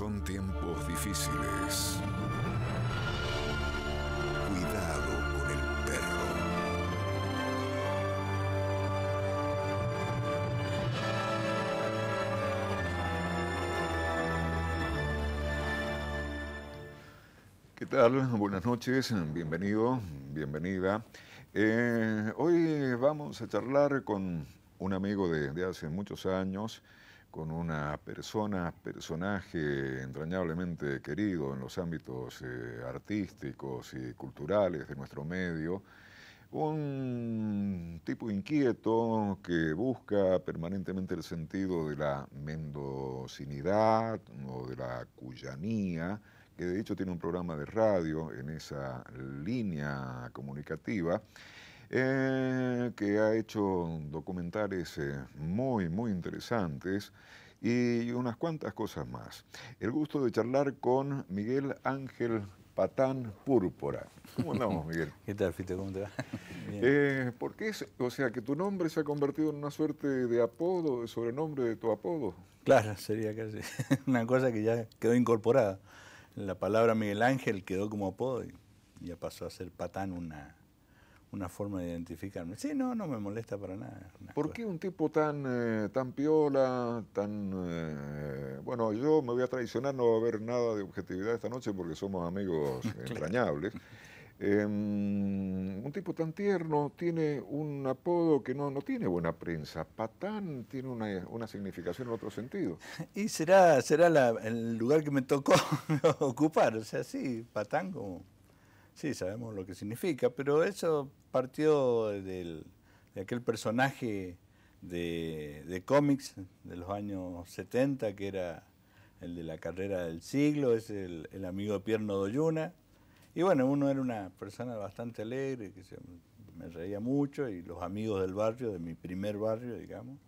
son tiempos difíciles. Cuidado con el perro. ¿Qué tal? Buenas noches, bienvenido, bienvenida. Eh, hoy vamos a charlar con un amigo de hace muchos años, con una persona, personaje entrañablemente querido en los ámbitos eh, artísticos y culturales de nuestro medio, un tipo inquieto que busca permanentemente el sentido de la mendocinidad o de la cuyanía, que de hecho tiene un programa de radio en esa línea comunicativa, eh, que ha hecho documentales eh, muy, muy interesantes y unas cuantas cosas más. El gusto de charlar con Miguel Ángel Patán Púrpura. ¿Cómo andamos, Miguel? ¿Qué tal, Fito? ¿Cómo te va? Eh, ¿Por qué? Es, o sea, que tu nombre se ha convertido en una suerte de apodo, de sobrenombre de tu apodo. Claro, sería casi una cosa que ya quedó incorporada. La palabra Miguel Ángel quedó como apodo y ya pasó a ser Patán una, una forma de identificarme. Sí, no, no me molesta para nada. ¿Por qué un tipo tan, eh, tan piola, tan... Eh, bueno, yo me voy a traicionar, no va a haber nada de objetividad esta noche porque somos amigos entrañables. Em, un tipo tan tierno tiene un apodo que no, no tiene buena prensa. Patán tiene una, una significación en otro sentido. Y será, será el lugar que me tocó ocupar, o sea, sí, patán como Sí, sabemos lo que significa, pero eso partió de aquel personaje de, cómics de los años 70, que era el de la carrera del siglo, es el, amigo de Pierno Doyuna. Y bueno, uno era una persona bastante alegre, que se, me reía mucho, y los amigos del barrio, de mi primer barrio, digamos,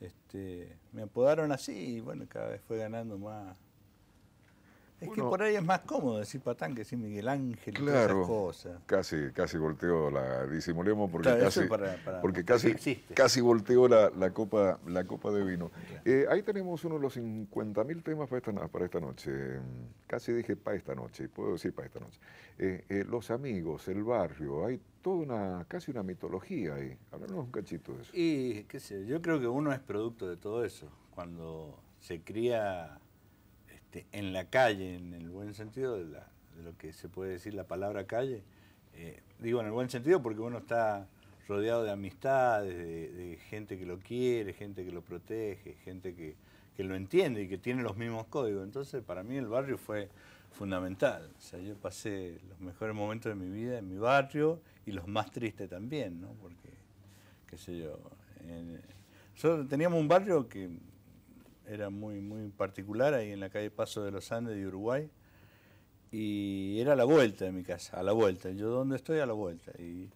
este, me apodaron así, y bueno, cada vez fue ganando más, es que por ahí es más cómodo decir patán que decir Miguel Ángel y claro, esas cosas. Casi, casi volteó la. Disimulemos porque casi. porque casi, casi volteó la, copa, la copa de ah, vino. Eh, ahí tenemos uno de los 50.000 temas para esta, para esta noche. Casi dije para esta noche, puedo decir para esta noche. Eh, eh, los amigos, el barrio, hay toda una, casi una mitología ahí. Háblanos un cachito de eso. Y qué sé, yo creo que uno es producto de todo eso. Cuando se cría este, en la calle, en el buen sentido de, lo que se puede decir la palabra calle, eh, digo en el buen sentido porque uno está rodeado de amistades, de, gente que lo quiere, gente que lo protege, gente que, lo entiende y que tiene los mismos códigos. Entonces para mí el barrio fue fundamental. O sea, yo pasé los mejores momentos de mi vida en mi barrio y los más tristes también, ¿no? Porque, qué sé yo, nosotros teníamos un barrio que era muy, muy particular, ahí en la calle Paso de los Andes de Uruguay, y era a la vuelta de mi casa, a la vuelta, yo donde estoy a la vuelta. Y,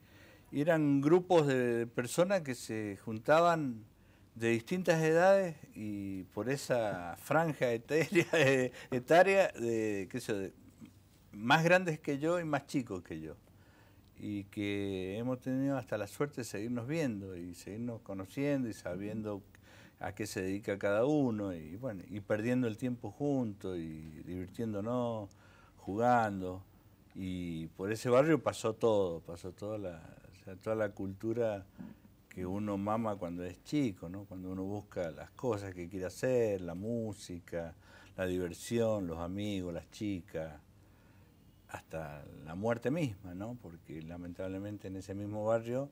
eran grupos de personas que se juntaban de distintas edades y por esa franja etérea, eh, etaria de, qué más grandes que yo y más chicos que yo. Y que hemos tenido hasta la suerte de seguirnos viendo y seguirnos conociendo y sabiendo a qué se dedica cada uno y bueno, y perdiendo el tiempo juntos y divirtiéndonos, jugando. Y por ese barrio pasó todo, pasó toda la, toda la cultura que uno mama cuando es chico, ¿no? cuando uno busca las cosas que quiere hacer, la música, la diversión, los amigos, las chicas, hasta la muerte misma, ¿no? porque lamentablemente en ese mismo barrio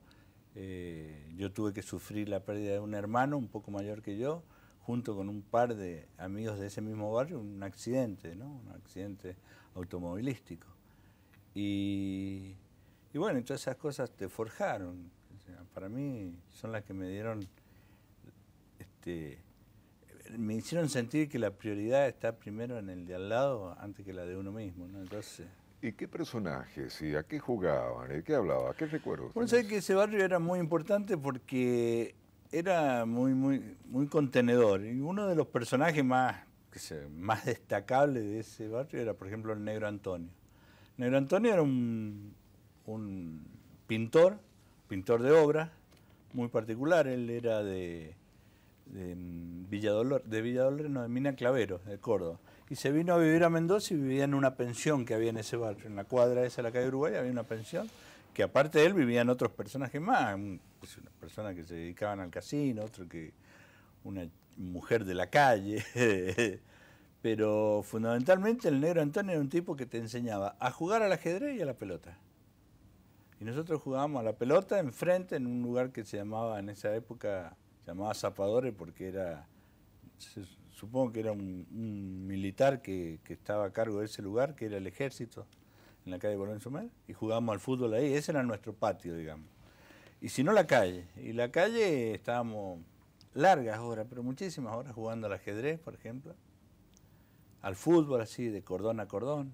eh, yo tuve que sufrir la pérdida de un hermano un poco mayor que yo, junto con un par de amigos de ese mismo barrio, un accidente, ¿no? Un accidente automovilístico. Y, y bueno, todas esas cosas te forjaron. para mí son las que me dieron, este, me hicieron sentir que la prioridad está primero en el de al lado antes que la de uno mismo, ¿no? Entonces... ¿Y qué personajes? ¿Y a qué jugaban? ¿De qué hablaba? ¿Qué recuerdos? Bueno, sé que ese barrio era muy importante porque era muy, muy, muy contenedor. Y uno de los personajes más, más destacables de ese barrio era, por ejemplo, el Negro Antonio. Negro Antonio era un, pintor, pintor de obra muy particular. Él era de, de de Villa Dolores, no, de Mina Clavero, de Córdoba y se vino a vivir a Mendoza y vivía en una pensión que había en ese barrio, en la cuadra esa de la calle Uruguay había una pensión, que aparte de él vivían otros personajes más, pues, una persona que se dedicaban al casino, otro que una mujer de la calle, pero fundamentalmente el negro Antonio era un tipo que te enseñaba a jugar al ajedrez y a la pelota. Y nosotros jugábamos a la pelota enfrente en un lugar que se llamaba en esa época, se llamaba Zapadores porque era supongo que era un, militar que, estaba a cargo de ese lugar, que era el ejército, en la calle Bolón y jugábamos al fútbol ahí, ese era nuestro patio, digamos. Y si no, la calle. Y la calle estábamos largas horas, pero muchísimas horas jugando al ajedrez, por ejemplo, al fútbol así, de cordón a cordón,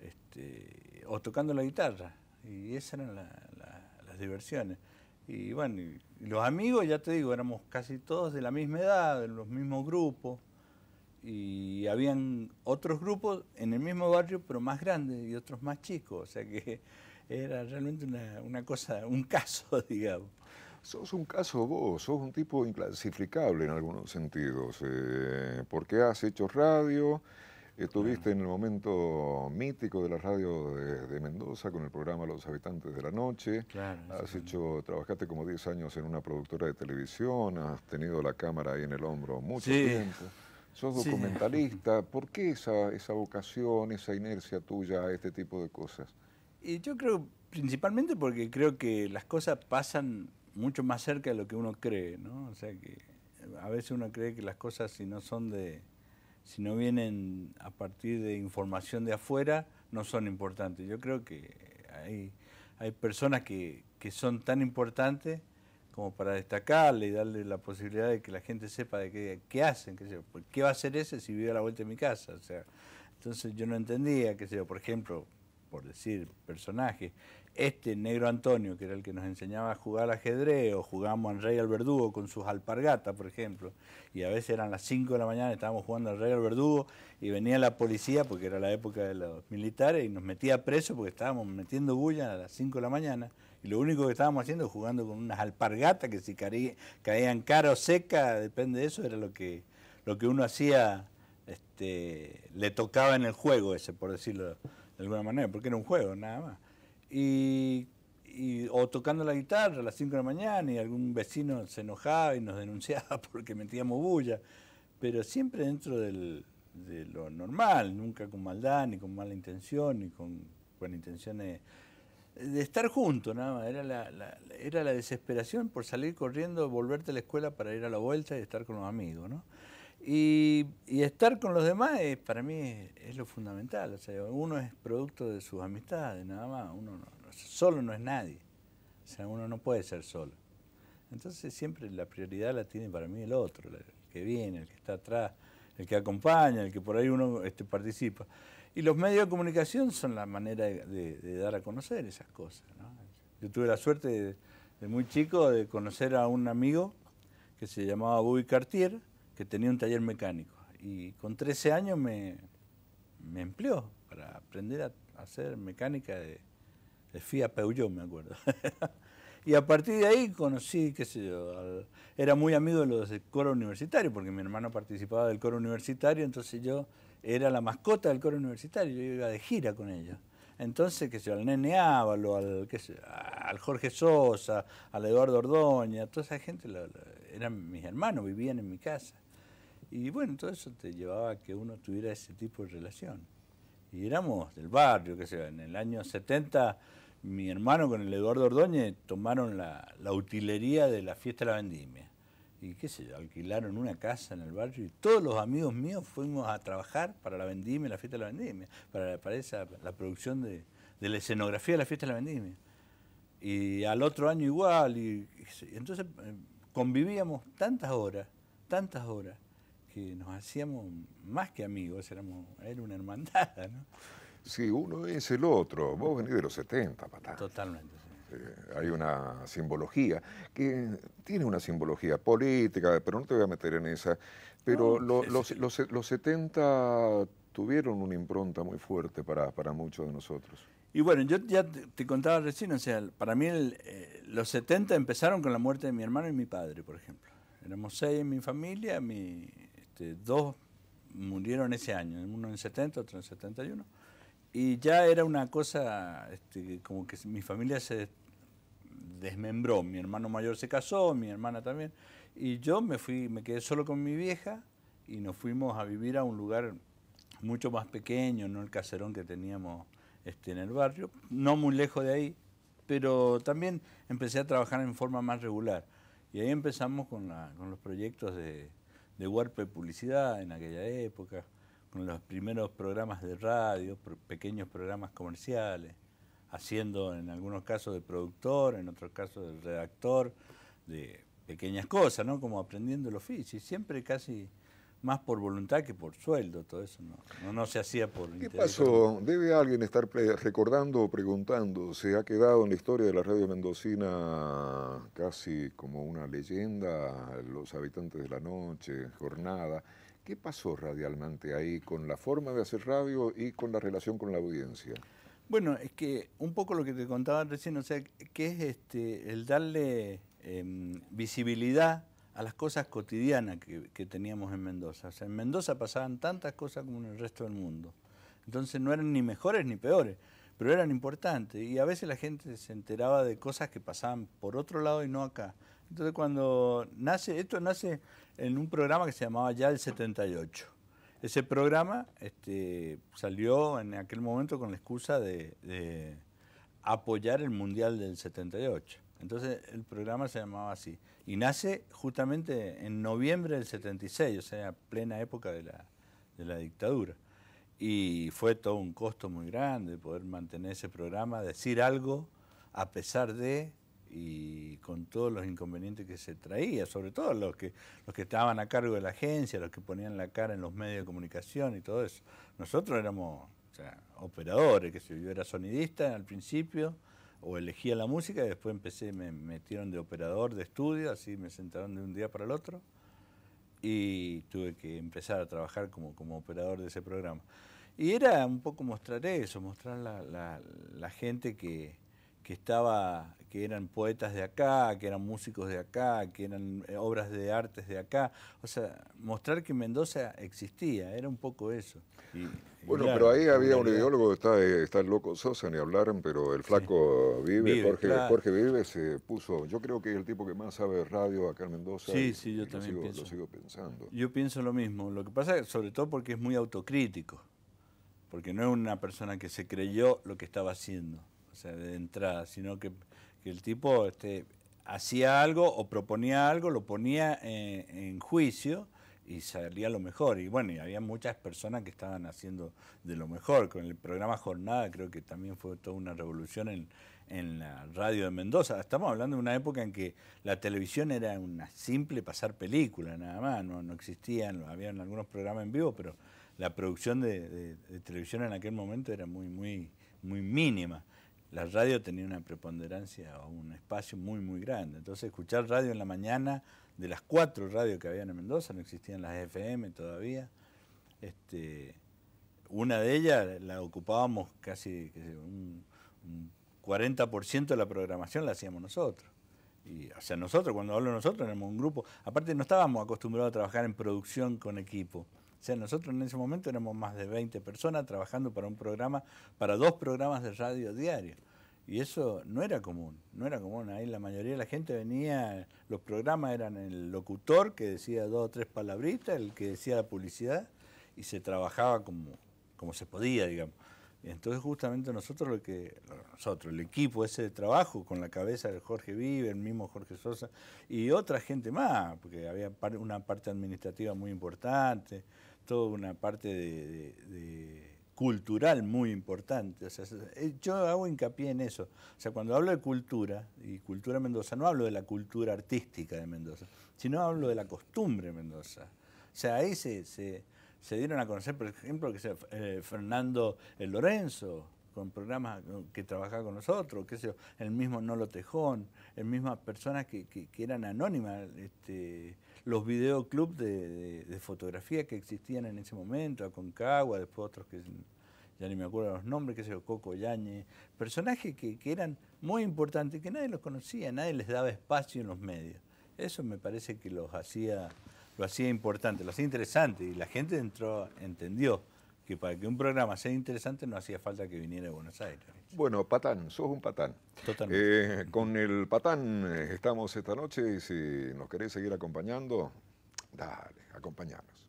este, o tocando la guitarra. Y esas eran las diversiones. Y bueno, los amigos, ya te digo, éramos casi todos de la misma edad, de los mismos grupos. Y habían otros grupos en el mismo barrio, pero más grandes y otros más chicos. O sea que era realmente una, cosa, un caso, digamos. Sos un caso vos, sos un tipo inclasificable en algunos sentidos, eh, porque has hecho radio, Estuviste en el momento mítico de la radio de, Mendoza con el programa Los Habitantes de la Noche. has hecho, trabajaste como 10 años en una productora de televisión, has tenido la cámara ahí en el hombro mucho tiempo. Sos documentalista. ¿Por qué esa, esa vocación, esa inercia tuya a este tipo de cosas? Y yo creo principalmente porque creo que las cosas pasan mucho más cerca de lo que uno cree, ¿no? O sea que a veces uno cree que las cosas si no son de si no vienen a partir de información de afuera, no son importantes. Yo creo que hay, personas que, son tan importantes como para destacarle y darle la posibilidad de que la gente sepa de qué, qué hacen, pues, qué, va a hacer ese si vive a la vuelta de mi casa. O sea, entonces yo no entendía, qué sé yo, por ejemplo, por decir personajes, este negro Antonio, que era el que nos enseñaba a jugar al ajedrez, o jugábamos al rey al verdugo con sus alpargatas, por ejemplo, y a veces eran las 5 de la mañana, estábamos jugando al rey al verdugo, y venía la policía, porque era la época de los militares, y nos metía preso porque estábamos metiendo bulla a las 5 de la mañana, y lo único que estábamos haciendo es jugando con unas alpargatas que si caían cara o seca, depende de eso, era lo que, lo que uno hacía, este, le tocaba en el juego ese, por decirlo de alguna manera, porque era un juego, nada más y, o tocando la guitarra a las 5 de la mañana y algún vecino se enojaba y nos denunciaba porque metíamos bulla, pero siempre dentro de lo normal, nunca con maldad, ni con mala intención, ni con, con intenciones de estar juntos nada era la, era la desesperación por salir corriendo, volverte a la escuela para ir a la vuelta y estar con los amigos, ¿no? Y, estar con los demás para mí es, lo fundamental. uno es producto de sus amistades, nada más. Uno solo no es nadie. O sea, uno no puede ser solo. Entonces siempre la prioridad la tiene para mí el otro, el que viene, el que está atrás, el que acompaña, el que por ahí uno este, participa. Y los medios de comunicación son la manera de, dar a conocer esas cosas. Yo tuve la suerte de, muy chico de conocer a un amigo que se llamaba Bobby Cartier, que tenía un taller mecánico. Y con 13 años me, empleó para aprender a hacer mecánica de, de Fiat Peugeot, me acuerdo. y a partir de ahí conocí, qué sé yo, era muy amigo de los del coro universitario, porque mi hermano participaba del coro universitario, entonces yo era la mascota del coro universitario, yo iba de gira con ellos. Entonces, qué sé yo, al Nene Ávalo, al, sé, al Jorge Sosa, al Eduardo Ordoña, toda esa gente eran mis hermanos, vivían en mi casa. Y bueno, todo eso te llevaba a que uno tuviera ese tipo de relación. Y éramos del barrio, sé yo, en el año 70 mi hermano con el Eduardo Ordóñez tomaron la, la utilería de la fiesta de la vendimia. Y qué sé yo, alquilaron una casa en el barrio y todos los amigos míos fuimos a trabajar para la vendimia, la fiesta de la vendimia, para, para esa, la producción de, la escenografía de la fiesta de la vendimia. Y al otro año igual, y entonces eh, convivíamos tantas horas, tantas horas, nos hacíamos más que amigos, éramos, era una hermandad, ¿no? Sí, uno es el otro. Vos venís de los 70, patá. Totalmente, sí. hay una simbología, que tiene una simbología política, pero no te voy a meter en esa. Pero los, 70 tuvieron una impronta muy fuerte para, muchos de nosotros. Y bueno, yo ya te, contaba recién, o sea, para mí eh, los 70 empezaron con la muerte de mi hermano y mi padre, por ejemplo. Éramos seis en mi familia, mi, este, dos murieron ese año, uno en 70, otro en 71. Y ya era una cosa, este, como que mi familia se desmembró. Mi hermano mayor se casó, mi hermana también. Y yo me fui, me quedé solo con mi vieja y nos fuimos a vivir a un lugar mucho más pequeño, no el caserón que teníamos este, en el barrio, no muy lejos de ahí, pero también empecé a trabajar en forma más regular. Y ahí empezamos con los proyectos de, de de Publicidad en aquella época, con los primeros programas de radio, pequeños programas comerciales, haciendo en algunos casos de productor, en otros casos de redactor, de pequeñas cosas, ¿no? Como aprendiendo el oficio, siempre casi más por voluntad que por sueldo, todo eso no, se hacía por... ¿Qué pasó? Debe alguien estar recordando o preguntando, se ha quedado en la historia de la radio mendocina casi como una leyenda, los habitantes de la noche, jornada. ¿Qué pasó radialmente ahí con la forma de hacer radio y con la relación con la audiencia? Bueno, es que un poco lo que te contaba recién, o sea, que es este, el darle em, visibilidad a las cosas cotidianas que, teníamos en Mendoza. O sea, en Mendoza pasaban tantas cosas como en el resto del mundo. Entonces no eran ni mejores ni peores, pero eran importantes. Y a veces la gente se enteraba de cosas que pasaban por otro lado y no acá. Entonces cuando nace, esto nace en un programa que se llamaba Ya el 78. Ese programa este, salió en aquel momento con la excusa de, de apoyar el Mundial del 78. Entonces el programa se llamaba así. Y nace justamente en noviembre del 76, o sea, plena época de la, dictadura. Y fue todo un costo muy grande poder mantener ese programa, decir algo a pesar de y con todos los inconvenientes que se traía, sobre todo los que, estaban a cargo de la agencia, los que ponían la cara en los medios de comunicación y todo eso. Nosotros éramos operadores, que se yo era sonidista al principio, o elegía la música y después empecé, me metieron de operador de estudio, así me sentaron de un día para el otro y tuve que empezar a trabajar como, como operador de ese programa. Y era un poco mostrar eso, mostrar la, la gente que, que estaba que eran poetas de acá, que eran músicos de acá, que eran eh, obras de artes de acá, o sea, mostrar que Mendoza existía, era un poco eso. bueno, pero ahí había un ideólogo, está, eh, está el loco Sosa, ni hablaron, pero el flaco Vive, Jorge, Vive se puso, yo creo que es el tipo que más sabe de radio acá en Mendoza. Sí, sí, yo también pienso. Lo sigo pensando. Yo pienso lo mismo, lo que pasa es, sobre todo porque es muy autocrítico, porque no es una persona que se creyó lo que estaba haciendo de entrada, sino que, el tipo este, hacía algo o proponía algo, lo ponía eh, en, juicio y salía lo mejor. Y bueno, y había muchas personas que estaban haciendo de lo mejor. Con el programa Jornada creo que también fue toda una revolución en, la radio de Mendoza. Estamos hablando de una época en que la televisión era una simple pasar película, nada más. No, existían, habían algunos programas en vivo, pero la producción de, de televisión en aquel momento era muy, muy, muy mínima la radio tenía una preponderancia o un espacio muy, muy grande. Entonces, escuchar radio en la mañana, de las cuatro radios que había en Mendoza, no existían las FM todavía. Este, una de ellas la ocupábamos casi un, un 40% de la programación la hacíamos nosotros. Y, o sea, nosotros, cuando hablo nosotros, éramos un grupo. Aparte, no estábamos acostumbrados a trabajar en producción con equipo. O sea, nosotros en ese momento éramos más de 20 personas trabajando para un programa, para dos programas de radio diario. Y eso no era común, no era común. Ahí la mayoría de la gente venía, los programas eran el locutor que decía dos o tres palabritas, el que decía la publicidad, y se trabajaba como, como se podía, digamos. Y entonces justamente nosotros, lo que, nosotros, el equipo ese de trabajo, con la cabeza de Jorge Vive, el mismo Jorge Sosa, y otra gente más, porque había una parte administrativa muy importante, toda una parte de, cultural muy importante. Eh, yo hago hincapié en eso. O sea, cuando hablo de cultura, y cultura mendoza, no hablo de la cultura artística de Mendoza, sino hablo de la costumbre de Mendoza. O sea, ahí se, dieron a conocer, por ejemplo, que eh, Fernando el Lorenzo, con programas eh, que trabajaba con nosotros, que el mismo Nolo Tejón, el mismas personas que, que, eran anónimas, este, los videoclubs de, de, fotografía que existían en ese momento, Aconcagua, después otros que ya ni me acuerdo los nombres, que se Coco Yañe, personajes que, eran muy importantes, que nadie los conocía, nadie les daba espacio en los medios. Eso me parece que los hacía, lo hacía importante, lo hacía interesante y la gente entró, entendió que para que un programa sea interesante no hacía falta que viniera de Buenos Aires. Bueno, patán, sos un patán. Totalmente. Eh, con el patán eh, estamos esta noche y si nos querés seguir acompañando, dale, acompañanos.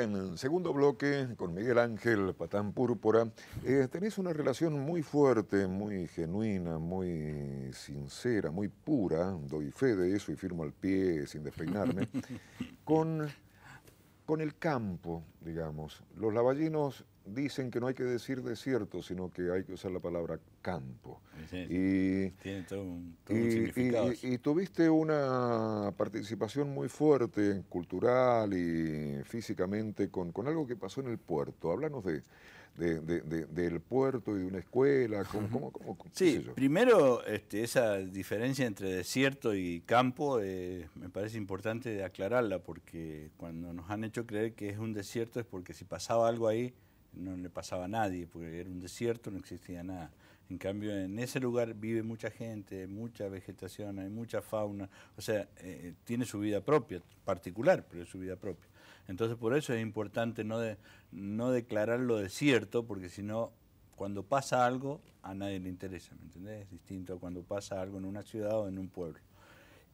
en el segundo bloque, con Miguel Ángel Patán Púrpura, eh, Tenéis una relación muy fuerte, muy genuina, muy sincera, muy pura, doy fe de eso y firmo al pie sin despeinarme, con, con el campo, digamos. Los lavallinos dicen que no hay que decir desierto, sino que hay que usar la palabra campo. y, tiene todo un, todo significado. Y, tuviste una participación muy fuerte, cultural y físicamente, con, algo que pasó en el puerto. Háblanos de, del puerto y de una escuela. sí, primero este, esa diferencia entre desierto y campo eh, me parece importante aclararla, porque cuando nos han hecho creer que es un desierto es porque si pasaba algo ahí, no le pasaba a nadie, porque era un desierto, no existía nada. En cambio, en ese lugar vive mucha gente, mucha vegetación, hay mucha fauna, o sea, eh, tiene su vida propia, particular, pero es su vida propia. Entonces, por eso es importante no, de, no declararlo desierto, porque si no, cuando pasa algo, a nadie le interesa, ¿me entendés? Es distinto a cuando pasa algo en una ciudad o en un pueblo.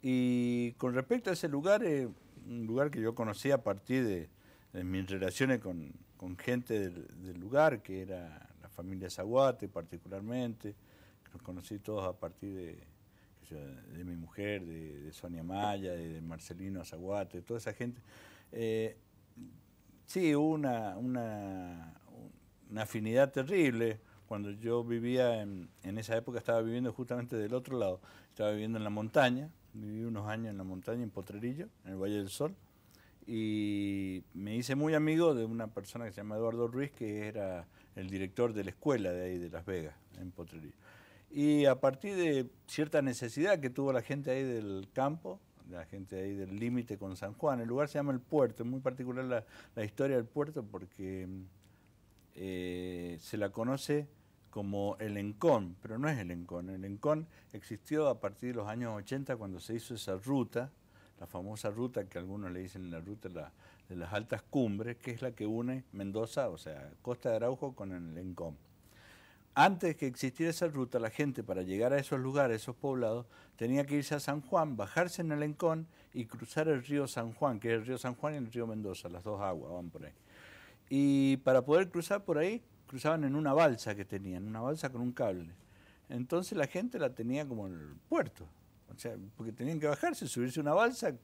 Y con respecto a ese lugar, eh, un lugar que yo conocí a partir de mis relaciones con, con gente del, lugar, que era la familia Zaguate particularmente, que los conocí todos a partir de, mi mujer, de, Sonia Maya, de Marcelino Zaguate, toda esa gente. Eh, sí, hubo una, una, una, afinidad terrible. Cuando yo vivía, en esa época estaba viviendo justamente del otro lado, estaba viviendo en la montaña, viví unos años en la montaña, en Potrerillo, en el Valle del Sol y me hice muy amigo de una persona que se llama Eduardo Ruiz, que era el director de la escuela de ahí de Las Vegas, en Potrería. Y a partir de cierta necesidad que tuvo la gente ahí del campo, la gente ahí del límite con San Juan, el lugar se llama El Puerto, es muy particular la, historia del puerto porque eh, se la conoce como el Encón, pero no es el Encón. El Encón existió a partir de los años 80 cuando se hizo esa ruta la famosa ruta que algunos le dicen la ruta de, las altas cumbres, que es la que une Mendoza, o sea, Costa de Araujo con el Encom. Antes que existiera esa ruta, la gente para llegar a esos lugares, esos poblados, tenía que irse a San Juan, bajarse en el Encón y cruzar el río San Juan, que es el río San Juan y el río Mendoza, las dos aguas van por ahí. Y para poder cruzar por ahí, cruzaban en una balsa que tenían, una balsa con un cable. Entonces la gente la tenía como en el puerto, o sea, porque tenían que bajarse, subirse a una balsa,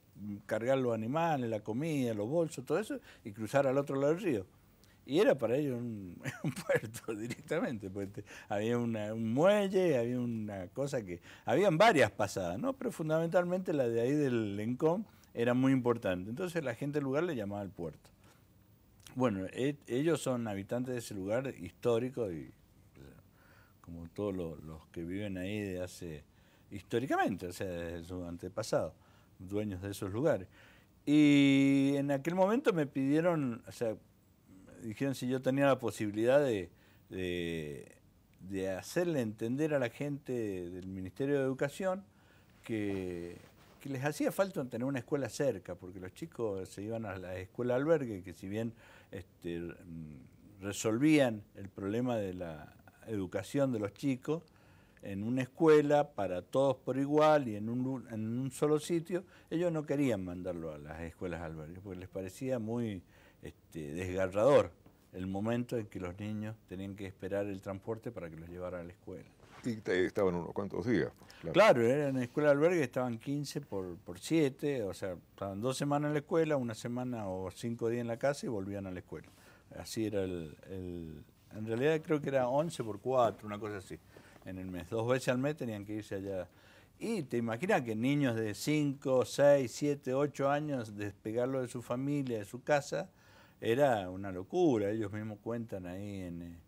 cargar los animales, la comida, los bolsos, todo eso, y cruzar al otro lado del río. Y era para ellos un, puerto directamente, porque había un muelle, había una cosa que... Habían varias pasadas, ¿no? Pero fundamentalmente la de ahí del Lencón era muy importante. Entonces la gente del lugar le llamaba el puerto. Bueno, e, ellos son habitantes de ese lugar histórico y como todos los que viven ahí de hace históricamente, o sea, desde su antepasado, dueños de esos lugares. Y en aquel momento me pidieron, o sea, dijeron si yo tenía la posibilidad de, hacerle entender a la gente del Ministerio de Educación que, les hacía falta tener una escuela cerca, porque los chicos se iban a la escuela albergue, que si bien este, resolvían el problema de la educación de los chicos, en una escuela para todos por igual y en un, en un solo sitio, ellos no querían mandarlo a las escuelas albergues porque les parecía muy este, desgarrador el momento en que los niños tenían que esperar el transporte para que los llevaran a la escuela. Y estaban unos cuantos días. Claro, en la escuela albergue, estaban 15 por, por 7, o sea, estaban dos semanas en la escuela, una semana o cinco días en la casa y volvían a la escuela. Así era el, el en realidad creo que era 11 por 4, una cosa así en el mes. Dos veces al mes tenían que irse allá. Y te imaginas que niños de 5, 6, 7, 8 años, despegarlo de su familia, de su casa, era una locura. Ellos mismos cuentan ahí en, eh,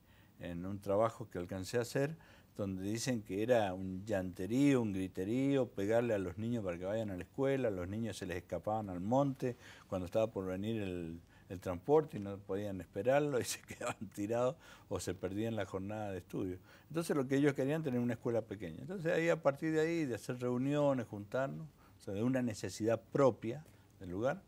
en un trabajo que alcancé a hacer, donde dicen que era un llanterío, un griterío, pegarle a los niños para que vayan a la escuela, los niños se les escapaban al monte cuando estaba por venir el, el transporte y no podían esperarlo y se quedaban tirados o se perdían la jornada de estudio. Entonces lo que ellos querían tener una escuela pequeña. Entonces ahí a partir de ahí, de hacer reuniones, juntarnos, o de una necesidad propia del lugar,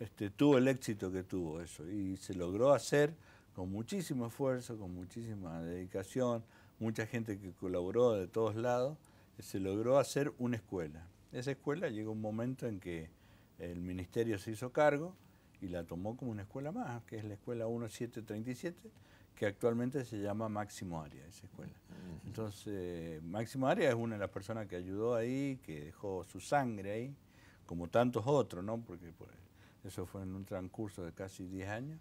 este, tuvo el éxito que tuvo eso y se logró hacer con muchísimo esfuerzo, con muchísima dedicación, mucha gente que colaboró de todos lados, se logró hacer una escuela. Esa escuela llegó un momento en que el ministerio se hizo cargo, y la tomó como una escuela más, que es la escuela 1737, que actualmente se llama Máximo Aria, esa escuela. Entonces, Máximo Aria es una de las personas que ayudó ahí, que dejó su sangre ahí, como tantos otros, ¿no? Porque pues, eso fue en un transcurso de casi 10 años,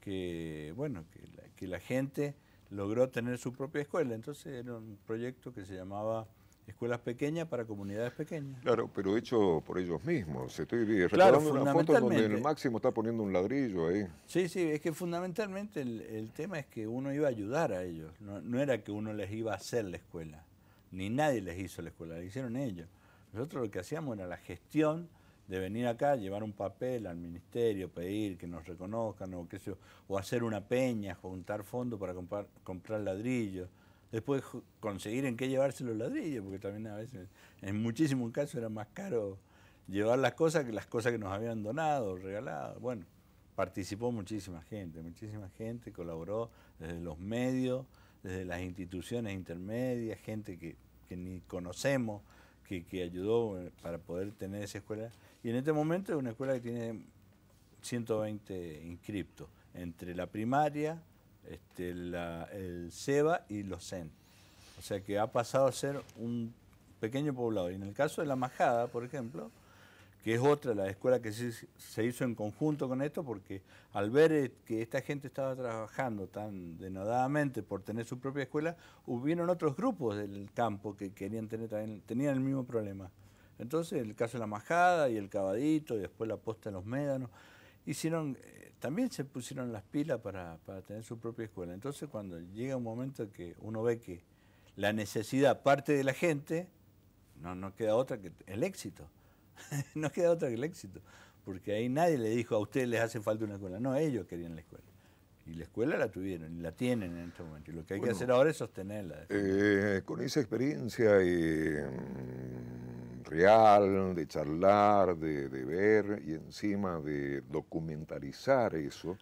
que, bueno, que que la gente logró tener su propia escuela. Entonces, era un proyecto que se llamaba escuelas pequeñas para comunidades pequeñas. Claro, pero hecho por ellos mismos. Estoy claro, una foto donde el máximo está poniendo un ladrillo ahí. Sí, sí, es que fundamentalmente el, tema es que uno iba a ayudar a ellos. No, era que uno les iba a hacer la escuela, ni nadie les hizo la escuela, la hicieron ellos. Nosotros lo que hacíamos era la gestión de venir acá, llevar un papel al ministerio, pedir que nos reconozcan o, qué sé, o hacer una peña, juntar fondos para comprar, comprar ladrillos. Después conseguir en qué llevarse los ladrillos, porque también a veces, en muchísimos casos era más caro llevar las cosas que las cosas que nos habían donado, regalado. Bueno, participó muchísima gente, muchísima gente colaboró desde los medios, desde las instituciones intermedias, gente que, ni conocemos, que, que, ayudó eh, para poder tener esa escuela. Y en este momento es una escuela que tiene 120 inscriptos, entre la primaria, este, el Seba y los Zen. O sea que ha pasado a ser un pequeño poblado. Y en el caso de la Majada, por ejemplo, que es otra, la escuela que se hizo en conjunto con esto, porque al ver eh, que esta gente estaba trabajando tan denodadamente por tener su propia escuela, hubieron otros grupos del campo que querían tener también, tenían el mismo problema. Entonces, el caso de la majada y el cabadito, y después la posta en los médanos, hicieron eh, también se pusieron las pilas para, para, tener su propia escuela. Entonces cuando llega un momento que uno ve que la necesidad parte de la gente, no, queda otra que el éxito. no queda otra que el éxito. Porque ahí nadie le dijo a ustedes les hace falta una escuela. No, ellos querían la escuela. Y la escuela la tuvieron y la tienen en este momento. Y lo que hay que hacer ahora es sostenerla. Eh, con esa experiencia... y... Eh, real, de charlar, de, ver y encima de documentalizar eso.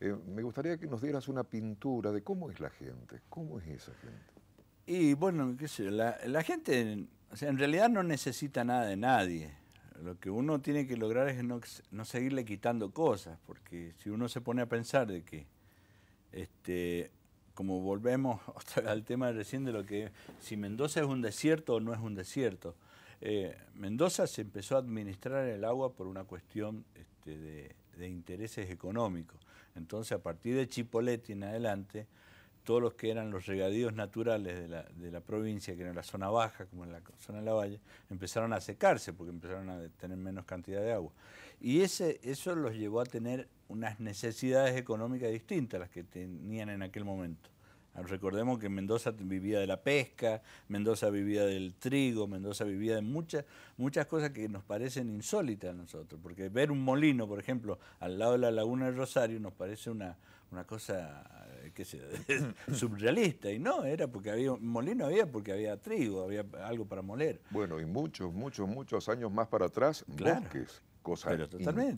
Eh, me gustaría que nos dieras una pintura de cómo es la gente, cómo es esa gente. Y bueno, la, gente en realidad no necesita nada de nadie. Lo que uno tiene que lograr es no, seguirle quitando cosas, porque si uno se pone a pensar de que, este, como volvemos al tema recién de lo que si Mendoza es un desierto o no es un desierto, eh, Mendoza se empezó a administrar el agua por una cuestión este, de, intereses económicos. Entonces, a partir de Chipoletti en adelante, todos los que eran los regadíos naturales de la, provincia, que era la zona baja, como en la zona de la valle, empezaron a secarse porque empezaron a tener menos cantidad de agua. Y eso los llevó a tener unas necesidades económicas distintas a las que tenían en aquel momento. Recordemos que Mendoza vivía de la pesca, Mendoza vivía del trigo, Mendoza vivía de muchas, muchas cosas que nos parecen insólitas a nosotros, porque ver un molino, por ejemplo, al lado de la laguna del Rosario nos parece una, una cosa eh, que surrealista, y no, era porque había, molino había porque había trigo, había algo para moler. Bueno, y muchos, muchos, muchos años más para atrás, bosques cosas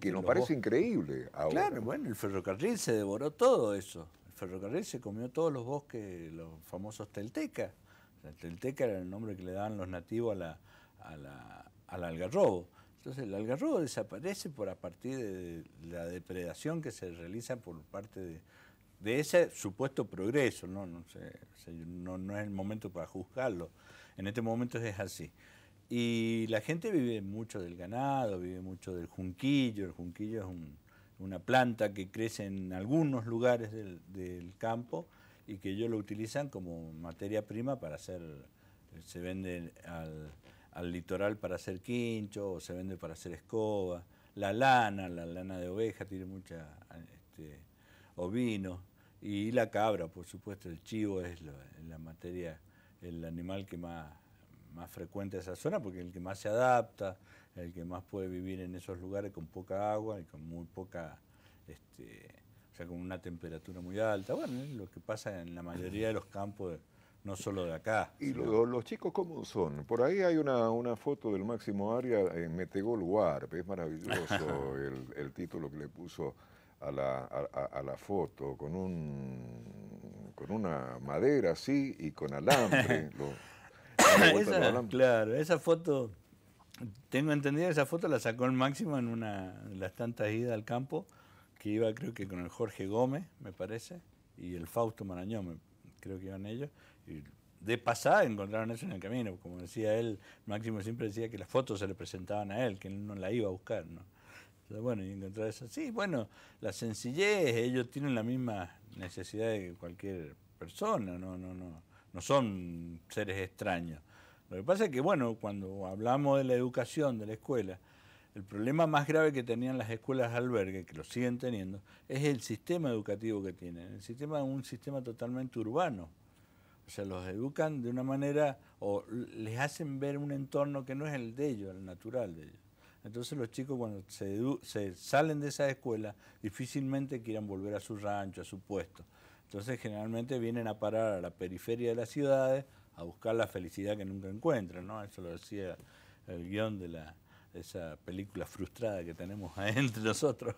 que nos parece increíble ahora. Claro, bueno, el ferrocarril se devoró todo eso ferrocarril se comió todos los bosques, los famosos teltecas. telteca era el nombre que le daban los nativos a al algarrobo. Entonces el algarrobo desaparece por a partir de la depredación que se realiza por parte de, ese supuesto progreso, no, no, es el momento para juzgarlo, en este momento es así. Y la gente vive mucho del ganado, vive mucho del junquillo, el junquillo es un, una planta que crece en algunos lugares del, campo y que ellos lo utilizan como materia prima para hacer, se vende al, litoral para hacer quincho o se vende para hacer escoba, la lana, la lana de oveja tiene mucha este, ovino y la cabra, por supuesto, el chivo es la, materia, el animal que más, más frecuente esa zona porque es el que más se adapta, el que más puede vivir en esos lugares con poca agua y con muy poca, este, o sea, con una temperatura muy alta. Bueno, es lo que pasa en la mayoría de los campos, no solo de acá. ¿Y los, chicos cómo son? Por ahí hay una, foto del máximo área en Metegol es maravilloso el, título que le puso. A la, foto con un con una madera así y con alambre. Claro, esa foto tengo entendido esa foto la sacó el Máximo en una de las tantas idas al campo, que iba creo que con el Jorge Gómez, me parece, y el Fausto Marañón, creo que iban ellos. Y de pasada encontraron eso en el camino. Como decía él, Máximo siempre decía que las fotos se le presentaban a él, que él no la iba a buscar, ¿no? bueno, y encontrar eso. Sí, bueno, la sencillez, ellos tienen la misma necesidad que cualquier persona, no, no, no, no son seres extraños. Lo que pasa es que, bueno, cuando hablamos de la educación, de la escuela, el problema más grave que tenían las escuelas albergue, que lo siguen teniendo, es el sistema educativo que tienen. El sistema un sistema totalmente urbano. O sea, los educan de una manera o les hacen ver un entorno que no es el de ellos, el natural de ellos. Entonces los chicos cuando se, salen de esa escuela difícilmente quieran volver a su rancho, a su puesto. Entonces generalmente vienen a parar a la periferia de las ciudades a buscar la felicidad que nunca encuentran, ¿no? Eso lo decía el guión de la esa película frustrada que tenemos entre nosotros,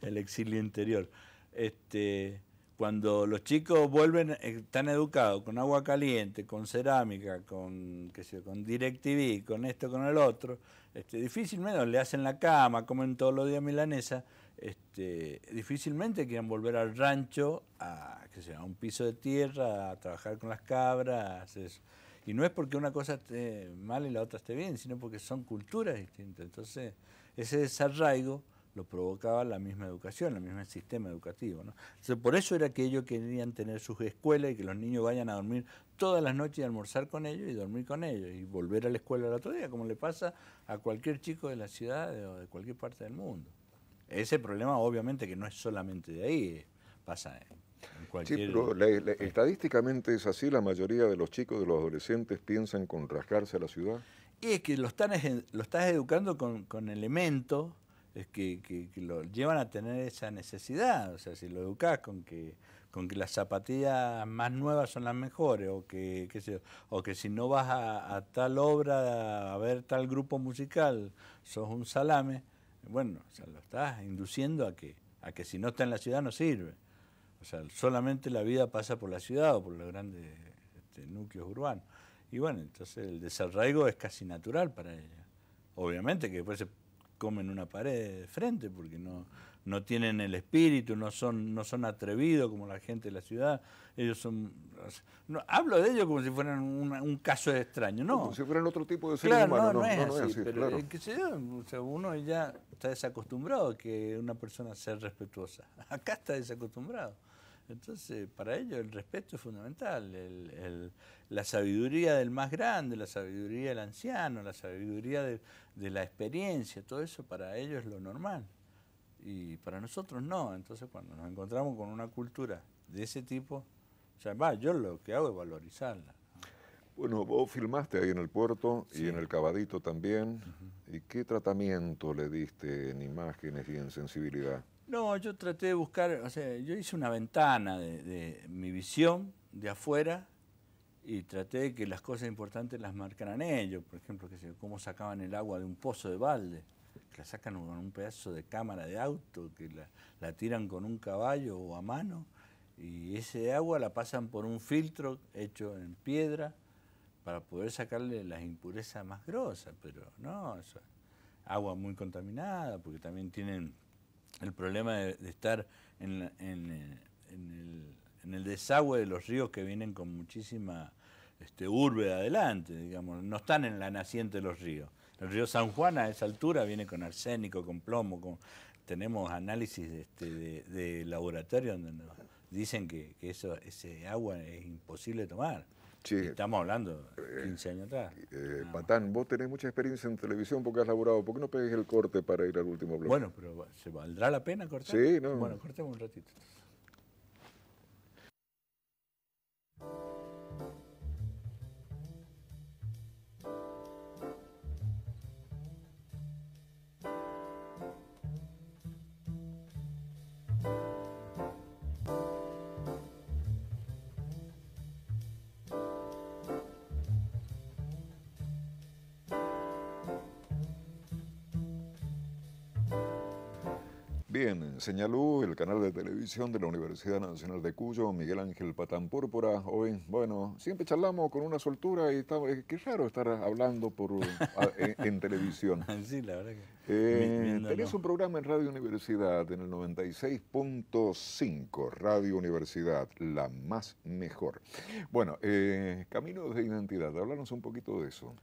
el exilio interior. Este, cuando los chicos vuelven, eh, están educados con agua caliente, con cerámica, con, qué sé, con DirecTV, con esto, con el otro, este, menos le hacen la cama, comen todos los días milanesa, este, difícilmente querían volver al rancho, a, que sea, un piso de tierra, a trabajar con las cabras. y no es porque una cosa esté mal y la otra esté bien, sino porque son culturas distintas. Entonces, ese desarraigo lo provocaba la misma educación, el mismo sistema educativo. por eso era que ellos querían tener sus escuelas y que los niños vayan a dormir todas las noches y almorzar con ellos y dormir con ellos y volver a la escuela el otro día, como le pasa a cualquier chico de la ciudad o de cualquier parte del mundo. Ese problema obviamente que no es solamente de ahí, pasa en cualquier... Sí, pero estadísticamente es así, la mayoría de los chicos, de los adolescentes piensan con rascarse a la ciudad. Y es que lo, están, estás educando con, elementos que, que, lo llevan a tener esa necesidad. O sea, si lo educás con que, las zapatillas más nuevas son las mejores, o que, o que si no vas a, a, tal obra a ver tal grupo musical, sos un salame, bueno, o sea, lo estás induciendo a que, a que si no está en la ciudad no sirve. O sea, solamente la vida pasa por la ciudad o por los grandes este, núcleos urbanos. Y bueno, entonces el desarraigo es casi natural para ella. Obviamente que después se comen una pared de frente porque no, no tienen el espíritu, no son, no son atrevidos como la gente de la ciudad. Ellos son. No, hablo de ellos como si fueran un caso extraño, ¿no? Como si fueran otro tipo de seres claro, No, no, es, así, uno ya está desacostumbrado a que una persona sea respetuosa. Acá está desacostumbrado. Entonces, para ellos el respeto es fundamental, la sabiduría del más grande, la sabiduría del anciano, la sabiduría de, de la experiencia, todo eso para ellos es lo normal y para nosotros no. Entonces cuando nos encontramos con una cultura de ese tipo, ya yo lo que hago es valorizarla. Bueno, vos filmaste ahí en el puerto y en el Cabadito también. ¿Y qué tratamiento le diste en imágenes y en sensibilidad? No, yo traté de buscar, o sea, yo hice una ventana de, mi visión de afuera y traté de que las cosas importantes las marcaran ellos. Por ejemplo, que cómo sacaban el agua de un pozo de balde la sacan con un pedazo de cámara de auto, que la, tiran con un caballo o a mano, y ese agua la pasan por un filtro hecho en piedra para poder sacarle las impurezas más grosas, pero no, agua muy contaminada, porque también tienen el problema de, estar eh, en, el, desagüe de los ríos que vienen con muchísima este, urbe adelante, digamos, no están en la naciente de los ríos el río San Juan a esa altura viene con arsénico, con plomo, con... tenemos análisis de, este, laboratorio donde nos dicen que, eso, ese agua es imposible de tomar. Sí. Estamos hablando 15 eh, años atrás. Eh, ah. Patán, vos tenés mucha experiencia en televisión porque has laborado. ¿Por qué no pegues el corte para ir al último bloque? Bueno, pero ¿se valdrá la pena cortar? Sí, no. Bueno, cortemos un ratito. en eh, Señalú, el canal de televisión de la Universidad Nacional de Cuyo, Miguel Ángel Patán Púrpura. Hoy, bueno, siempre charlamos con una soltura y eh, qué raro estar hablando por, e, en, televisión. Sí, la verdad que. Eh, un programa en Radio Universidad, en el 96.5, Radio Universidad, la más mejor. Bueno, camino Caminos de Identidad, hablarnos un poquito de eso.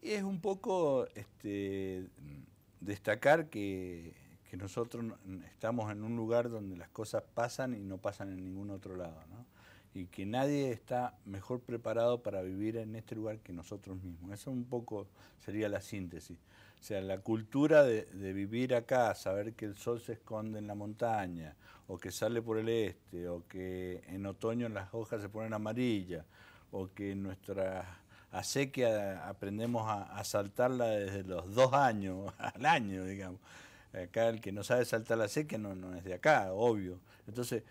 Y Es un poco este, destacar que que nosotros estamos en un lugar donde las cosas pasan y no pasan en ningún otro lado, Y que nadie está mejor preparado para vivir en este lugar que nosotros mismos. Eso un poco sería la síntesis. O sea, la cultura de, vivir acá, saber que el sol se esconde en la montaña, o que sale por el este, o que en otoño las hojas se ponen amarillas, o que nuestra acequia aprendemos a, a saltarla desde los dos años al año, digamos. Acá el que no sabe saltar la seca no, no es de acá, obvio. Entonces,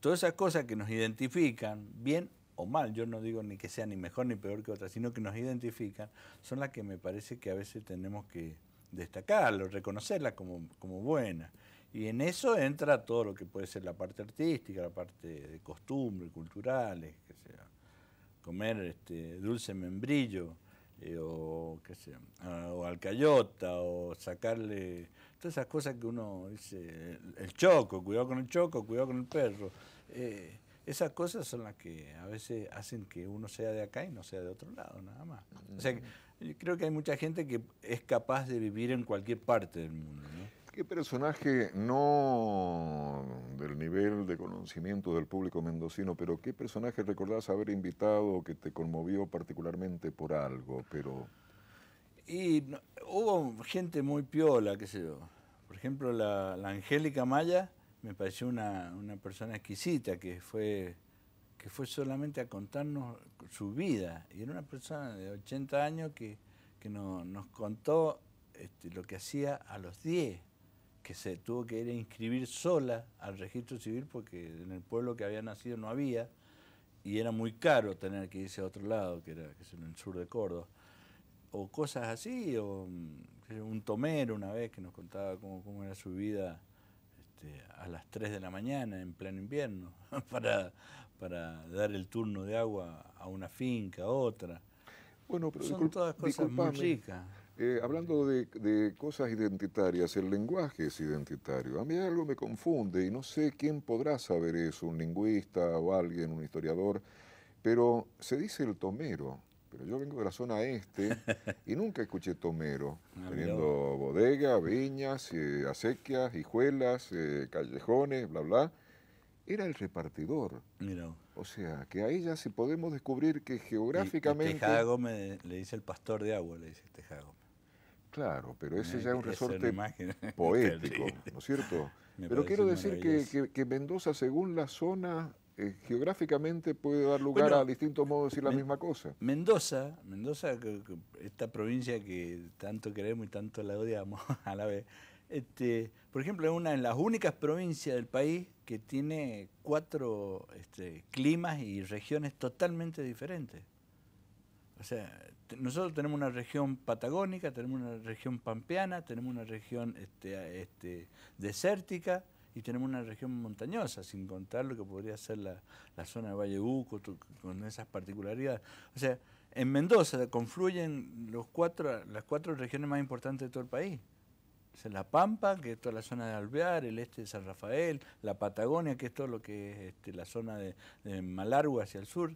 todas esas cosas que nos identifican, bien o mal, yo no digo ni que sea ni mejor ni peor que otra, sino que nos identifican, son las que me parece que a veces tenemos que destacarlas, reconocerlas como, como buenas. Y en eso entra todo lo que puede ser la parte artística, la parte de costumbres, culturales, que sea, comer este, dulce membrillo, eh, o, qué ah, o alcayota, o sacarle esas cosas que uno dice, el choco, cuidado con el choco, cuidado con el perro. Eh, esas cosas son las que a veces hacen que uno sea de acá y no sea de otro lado, nada más. O sea, yo eh, creo que hay mucha gente que es capaz de vivir en cualquier parte del mundo. ¿Qué personaje, no del nivel de conocimiento del público mendocino, pero qué personaje recordás haber invitado que te conmovió particularmente por algo, pero... Y hubo gente muy piola, qué sé yo. Por ejemplo, la, Angélica Maya me pareció una, persona exquisita que fue, que fue solamente a contarnos su vida. Y era una persona de 80 años que, nos contó este, lo que hacía a los 10, que se tuvo que ir a inscribir sola al registro civil porque en el pueblo que había nacido no había. Y era muy caro tener que irse a otro lado, que era que es en el sur de Córdoba o cosas así, o mm, un tomero una vez que nos contaba cómo, era su vida este, a las 3 de la mañana en pleno invierno para, para dar el turno de agua a una finca, a otra. Bueno, pero Son todas cosas muy ricas. Eh, hablando de, de, cosas identitarias, el lenguaje es identitario. A mí algo me confunde y no sé quién podrá saber eso, un lingüista o alguien, un historiador, pero se dice el tomero pero yo vengo de la zona este y nunca escuché tomero, ah, teniendo bodegas, viñas, eh, acequias, hijuelas, eh, callejones, bla, bla. Era el repartidor. O sea, que ahí ya sí podemos descubrir que geográficamente... Tejada Gómez le dice el pastor de agua, le dice Tejada Gómez. Claro, pero ese ya es un resorte poético, ¿no es cierto? pero quiero decir que, que Mendoza, según la zona, eh, geográficamente puede dar lugar a distintos modos de decir la misma cosa. Mendoza, Mendoza, esta provincia que tanto queremos y tanto la odiamos a la vez, este, por ejemplo, es una de las únicas provincias del país que tiene cuatro este, climas y regiones totalmente diferentes. O sea, nosotros tenemos una región patagónica, tenemos una región pampeana, tenemos una región este, este, desértica, y tenemos una región montañosa, sin contar lo que podría ser la, zona de Valle Uco, con esas particularidades. O sea, en Mendoza confluyen los cuatro, las cuatro regiones más importantes de todo el país. la Pampa, que es toda la zona de Alvear, el este de San Rafael, la Patagonia, que es todo lo que es este, la zona de, de Malargua hacia el sur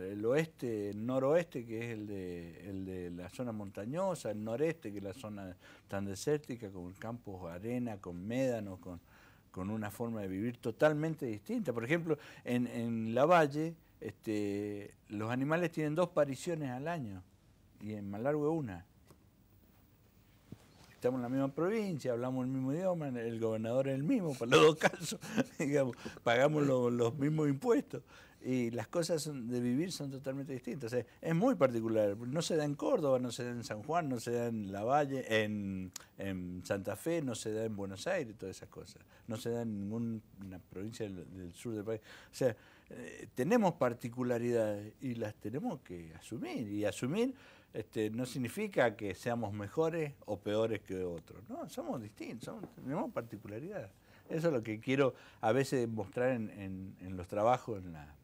el oeste, noroeste, que es el de, el de la zona montañosa, el noreste, que es la zona tan desértica, con campos arena, con médanos, con, una forma de vivir totalmente distinta. Por ejemplo, en, en la valle, este, los animales tienen dos pariciones al año y en Malargue una. Estamos en la misma provincia, hablamos el mismo idioma, el gobernador es el mismo para los dos casos, pagamos los mismos impuestos y las cosas de vivir son totalmente distintas. Es, muy particular. No se da en Córdoba, no se da en San Juan, no se da en La Valle, en, Santa Fe, no se da en Buenos Aires, todas esas cosas. No se da en ninguna provincia del, sur del país. O sea, eh, tenemos particularidades y las tenemos que asumir. Y asumir este, no significa que seamos mejores o peores que otros. No, somos distintos, tenemos particularidades. Eso es lo que quiero a veces mostrar en, en, en los trabajos, en la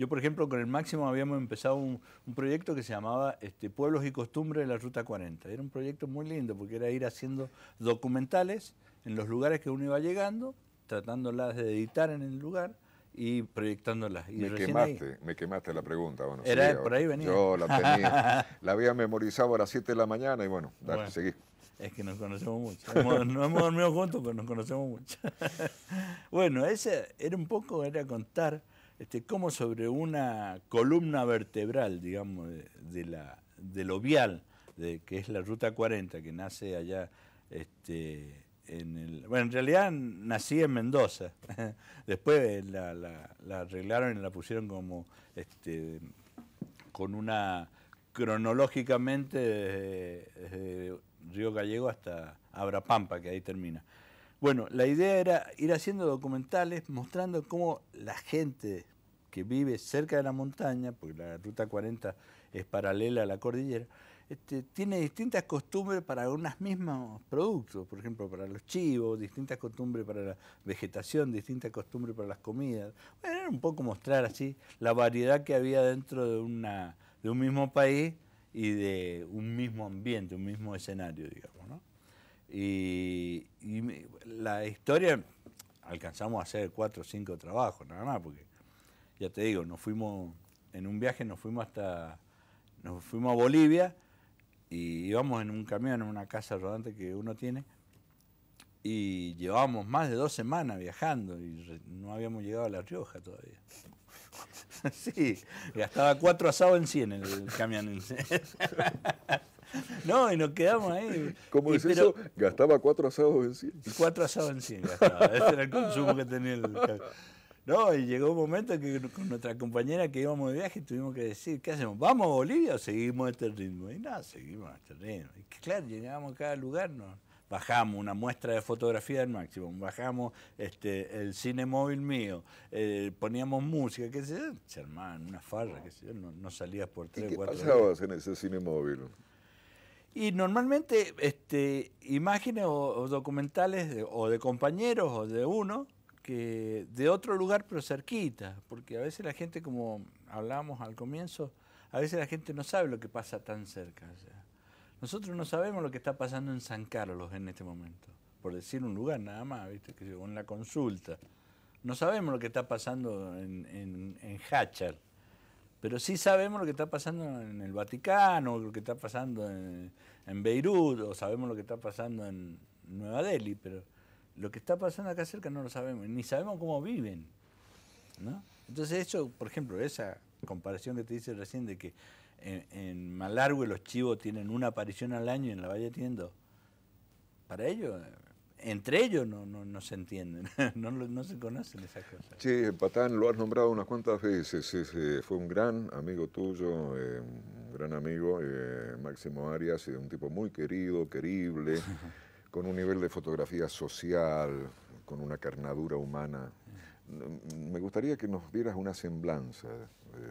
yo, por ejemplo, con el Máximo habíamos empezado un, proyecto que se llamaba este, Pueblos y Costumbres de la Ruta 40. Era un proyecto muy lindo porque era ir haciendo documentales en los lugares que uno iba llegando, tratándolas de editar en el lugar y proyectándolas. me quemaste, me quemaste la pregunta. Bueno, Era, por ahí venía. Yo la tenía, la había memorizado a las 7 de la mañana y bueno, dale, seguí. Es que nos conocemos mucho. no hemos dormido juntos, pero nos conocemos mucho. bueno, ese era un poco, era contar este, como sobre una columna vertebral, digamos, de, la, del ovial, que es la Ruta 40, que nace allá este, en el... Bueno, en realidad nací en Mendoza, después la, arreglaron y la pusieron como este, con una cronológicamente desde Río Gallego hasta Abrapampa, que ahí termina. Bueno, la idea era ir haciendo documentales mostrando cómo la gente que vive cerca de la montaña, porque la Ruta 40 es paralela a la cordillera, este, tiene distintas costumbres para unos mismos productos, por ejemplo, para los chivos, distintas costumbres para la vegetación, distintas costumbres para las comidas. Bueno, era un poco mostrar así la variedad que había dentro de, de un mismo país y de un mismo ambiente, un mismo escenario, digamos, ¿no? Y, la historia, alcanzamos a hacer cuatro o cinco trabajos, nada más, porque ya te digo, nos fuimos, en un viaje nos fuimos hasta, nos fuimos a Bolivia y íbamos en un camión, en una casa rodante que uno tiene, y llevábamos más de dos semanas viajando y no habíamos llegado a La Rioja todavía. sí, gastaba cuatro asados en 100 el, en camión. No, y nos quedamos ahí. ¿Cómo es eso? Gastaba cuatro asados en 100. Cuatro asados en 100 gastaba. Ese era el consumo que tenía el... No, y llegó un momento que con nuestra compañera que íbamos de viaje tuvimos que decir, ¿qué hacemos? ¿Vamos a Bolivia o seguimos este ritmo? Y nada, seguimos este ritmo. Y claro, llegábamos a cada lugar, nos bajamos una muestra de fotografía al máximo, bajamos este, el cine móvil mío, eh, poníamos música, qué sé yo, se una farra, qué sé yo, no, salías por tres o cuatro. ¿Qué pasabas en ese cine móvil? Y normalmente este, imágenes o, documentales o de compañeros o de uno, que de otro lugar pero cerquita, porque a veces la gente, como hablábamos al comienzo, a veces la gente no sabe lo que pasa tan cerca. nosotros no sabemos lo que está pasando en San Carlos en este momento, por decir un lugar nada más, ¿viste? Que en la consulta. No sabemos lo que está pasando en, en, en Hatcher pero sí sabemos lo que está pasando en el Vaticano, lo que está pasando en, Beirut, o sabemos lo que está pasando en Nueva Delhi, pero lo que está pasando acá cerca no lo sabemos, ni sabemos cómo viven. ¿no? Entonces eso, por ejemplo, esa comparación que te hice recién de que en, Malargue los chivos tienen una aparición al año y en la Valle Tiendo, para ellos eh, entre ellos no, se entienden, no, se conocen esas cosas. Sí, Patán lo has nombrado unas cuantas veces, eh, fue un gran amigo tuyo, eh, un gran amigo, eh, Máximo Arias, un tipo muy querido, querible, con un nivel de fotografía social, con una carnadura humana. Mm. Me gustaría que nos dieras una semblanza.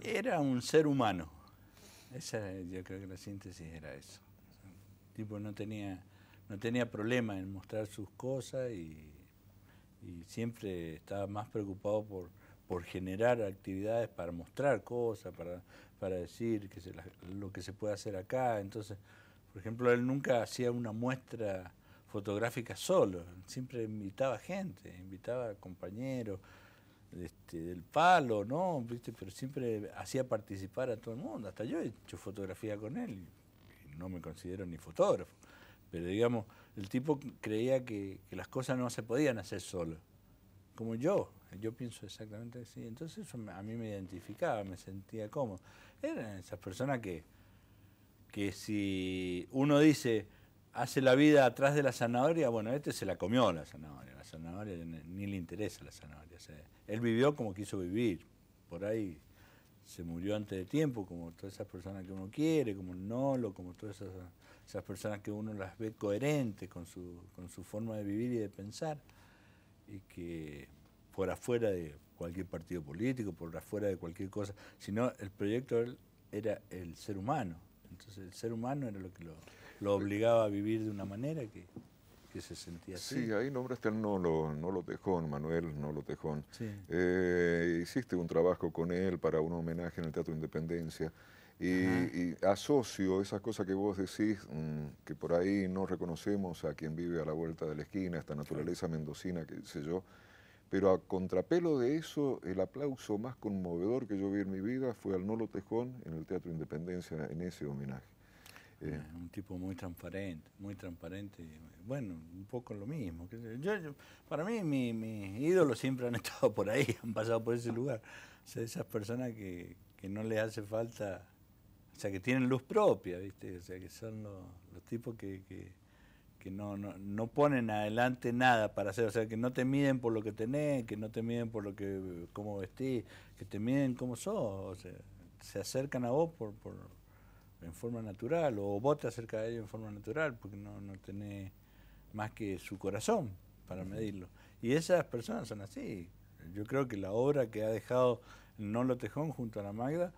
Era un ser humano, esa yo creo que la síntesis era eso. tipo no tenía no tenía problema en mostrar sus cosas y, siempre estaba más preocupado por, por generar actividades para mostrar cosas, para, para decir que lo que se puede hacer acá. Entonces, por ejemplo, él nunca hacía una muestra fotográfica solo, siempre invitaba gente, invitaba compañeros este, del palo, ¿no? ¿Viste? Pero siempre hacía participar a todo el mundo, hasta yo he hecho fotografía con él y no me considero ni fotógrafo. Pero digamos, el tipo creía que, las cosas no se podían hacer solo. Como yo, yo pienso exactamente así. Entonces eso a mí me identificaba, me sentía cómodo. Eran esas personas que, que si uno dice, hace la vida atrás de la zanahoria, bueno, este se la comió la zanahoria, la zanahoria ni le interesa la zanahoria. él vivió como quiso vivir, por ahí se murió antes de tiempo, como todas esas personas que uno quiere, como Nolo, como todas esas, personas que uno las ve coherentes con su, con su forma de vivir y de pensar, y que por afuera de cualquier partido político, por afuera de cualquier cosa, sino el proyecto era el ser humano. Entonces el ser humano era lo que lo obligaba a vivir de una manera que que se sentía así. Sí, ahí nombraste al Nolo, Nolo Tejón, Manuel Nolo Tejón. Eh, hiciste un trabajo con él para un homenaje en el Teatro Independencia. Y, asocio esas cosas que vos decís, mm, que por ahí no reconocemos a quien vive a la vuelta de la esquina, esta naturaleza mendocina, que sé yo, pero a contrapelo de eso, el aplauso más conmovedor que yo vi en mi vida fue al Nolo Tejón en el Teatro Independencia en ese homenaje. Eh, un tipo muy transparente, muy transparente. Bueno, un poco lo mismo. Yo, para mí, mis mi ídolos siempre han estado por ahí, han pasado por ese lugar. O sea, esas personas que, no les hace falta, o sea, que tienen luz propia, ¿viste? O sea, que son los, tipos que, no, ponen adelante nada para hacer, o sea, que no te miden por lo que tenés, que no te miden por lo que cómo vestís, que te miden cómo sos, o sea, se acercan a vos por en forma natural o bote acerca de ello en forma natural porque no, tiene más que su corazón para medirlo. Y esas personas son así. Yo creo que la obra que ha dejado Nolo Tejón junto a la Magda,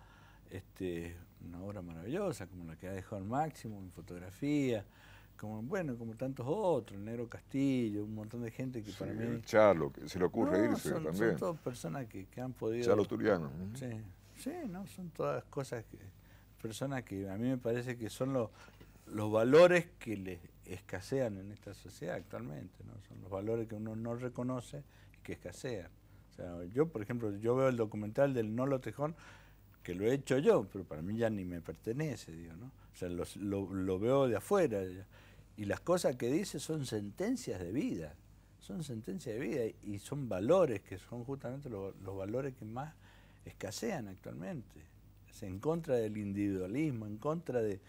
este, una obra maravillosa, como la que ha dejado el Máximo en fotografía, como bueno, como tantos otros, Nero Castillo, un montón de gente que para mí. Chalo, que se le ocurre irse también. Son todas personas que, han podido. Chalo Turiano. Sí, no, son todas cosas que personas que a mí me parece que son los, valores que les escasean en esta sociedad actualmente, ¿no? Son los valores que uno no reconoce y que escasean. yo, por ejemplo, yo veo el documental del Nolo Tejón, que lo he hecho yo, pero para mí ya ni me pertenece, O sea, lo, veo de afuera. Y las cosas que dice son sentencias de vida, son sentencias de vida y son valores que son justamente los, los valores que más escasean actualmente en contra del individualismo, en contra de,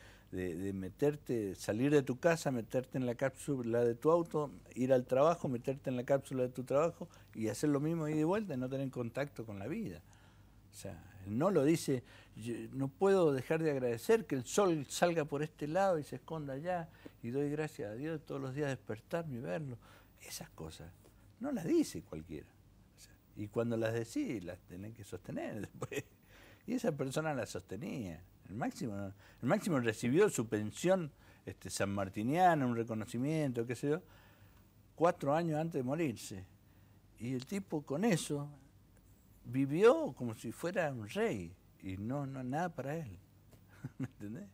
meterte, salir de tu casa, meterte en la cápsula de tu auto, ir al trabajo, meterte en la cápsula de tu trabajo y hacer lo mismo ida y de vuelta y no tener contacto con la vida. O sea, no lo dice, no puedo dejar de agradecer que el sol salga por este lado y se esconda allá y doy gracias a Dios todos los días despertarme y verlo. Esas cosas no las dice cualquiera. y cuando las decís, las tenés que sostener después y esa persona la sostenía. El máximo, el máximo recibió su pensión este, sanmartiniana, un reconocimiento, qué sé yo, cuatro años antes de morirse. Y el tipo con eso vivió como si fuera un rey y no, no nada para él. ¿Me entendés?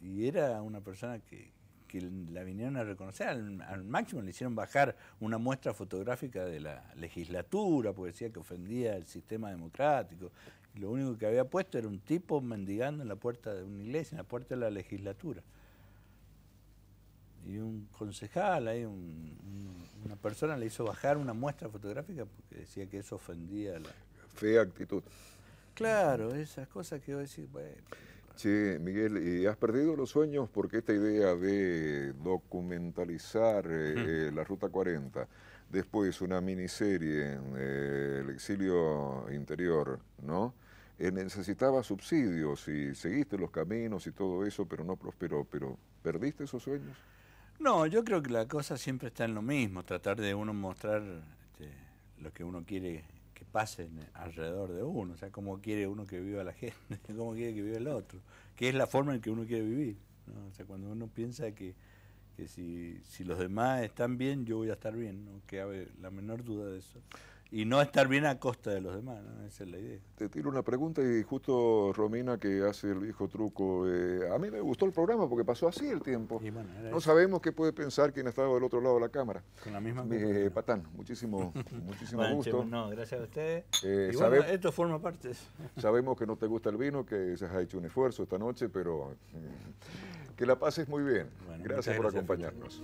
Y era una persona que, que la vinieron a reconocer, al, máximo le hicieron bajar una muestra fotográfica de la legislatura, porque decía que ofendía el sistema democrático. lo único que había puesto era un tipo mendigando en la puerta de una iglesia, en la puerta de la legislatura. Y un concejal, ahí una persona le hizo bajar una muestra fotográfica porque decía que eso ofendía la... Fea actitud. Claro, esas cosas que a decir, bueno... Sí, Miguel, y has perdido los sueños porque esta idea de documentalizar eh, eh, la Ruta 40, después una miniserie, eh, El exilio interior, ¿no? necesitaba subsidios y seguiste los caminos y todo eso, pero no prosperó. ¿Pero perdiste esos sueños? No, yo creo que la cosa siempre está en lo mismo, tratar de uno mostrar este, lo que uno quiere pasen alrededor de uno, o sea, cómo quiere uno que viva la gente, cómo quiere que viva el otro, que es la forma en que uno quiere vivir. O sea, cuando uno piensa que, si, si, los demás están bien, yo voy a estar bien, no cabe la menor duda de eso y no estar bien a costa de los demás, esa es la idea. Te tiro una pregunta y justo Romina que hace el viejo truco, eh, a mí me gustó el programa porque pasó así el tiempo. no sabemos qué puede pensar quien estaba del otro lado de la cámara. Con la misma... Eh, Patán, muchísimo, muchísimo gusto. no, gracias a ustedes. Eh, esto forma parte. sabemos que no te gusta el vino, que se ha hecho un esfuerzo esta noche, pero que la pases muy bien. gracias, por acompañarnos.